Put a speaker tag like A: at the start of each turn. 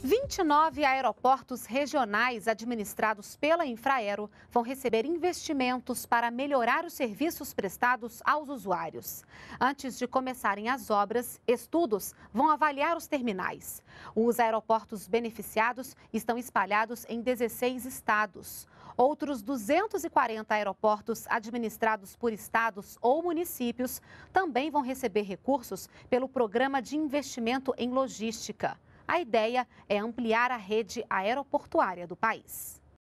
A: 29 aeroportos regionais administrados pela Infraero vão receber investimentos para melhorar os serviços prestados aos usuários. Antes de começarem as obras, estudos vão avaliar os terminais. Os aeroportos beneficiados estão espalhados em 16 estados. Outros 240 aeroportos administrados por estados ou municípios também vão receber recursos pelo Programa de Investimento em Logística. A ideia é ampliar a rede aeroportuária do país.